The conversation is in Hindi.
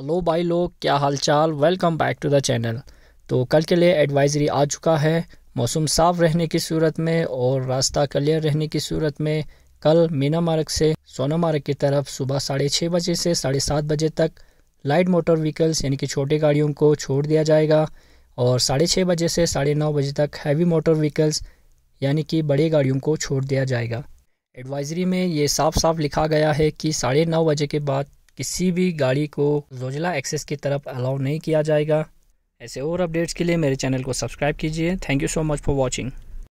हेलो भाई लोग क्या हालचाल welcome back to the channel तो कल के लिए एडवाइजरी आ चुका है मौसम साफ रहने की सूरत में और रास्ता क्लियर रहने की सूरत में कल मीना मार्ग से सोना मार्ग की तरफ सुबह साढ़े छः बजे से साढ़े सात बजे तक लाइट मोटर व्हीकल्स यानी कि छोटे गाड़ियों को छोड़ दिया जाएगा और साढ़े छः बजे से साढ़े नौ बजे तक हैवी मोटर व्हीकल्स यानी कि बड़ी गाड़ियों को छोड़ दिया जाएगा एडवाइजरी में ये साफ साफ लिखा गया है कि साढ़े नौ बजे के बाद किसी भी गाड़ी को जोजिला एक्सेस की तरफ अलाउ नहीं किया जाएगा ऐसे और अपडेट्स के लिए मेरे चैनल को सब्सक्राइब कीजिए thank you so much for watching